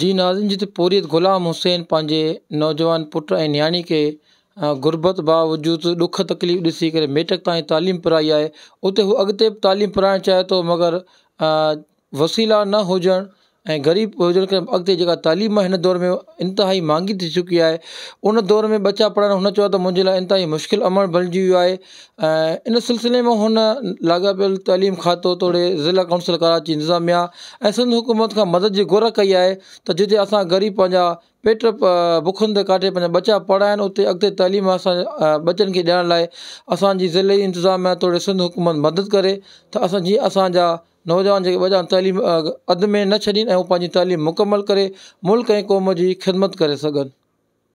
जी नाज़िम जिते पूरी ग़ुलाम हुसैन पंहिंजे नौजवान पुट ऐं नियाणी खे गुरबत बावजूद दुख तकलीफ़ ॾिसी करे मेटक ताईं तालीम पिराई है उते हू अॻिते तालीम पिराइणु चाहे तो मगर वसीला न होजन ऐं ग़रीब हुजण हुजणु अॻिते जेका तालीम आहे हिन दौर में इंतिहाई महांगी थी चुकी आहे उन दौर में बचा पढ़णु हुन चयो त मुंहिंजे लाइ इंतिहाई मुश्किल अमल बणिजी वियो आहे ऐं इन सिलसिले में हुन लाॻापियल तालीम खातो तोड़े ज़िला काउंसिल कराची इंतिज़ामिया ऐं सिंध हुकूमत खां मदद जी घुर कई आहे त जिते असां ग़रीब पंहिंजा पेट बुखनि ते काटे पंहिंजा बचा पढ़ाइनि उते अॻिते तालीम असां बचनि खे ॾियण लाइ असांजी ज़िले जी इंतिज़ामिया तोड़े सिंध हुकूमत मदद करे त असां जीअं असांजा नौजवान जेके वॾा तइलीम अधु में न छॾीनि ऐं हू पंहिंजी तइलीम मुकमल करे मुल्क़ ऐं क़ौम जी ख़िदमत करे सघनि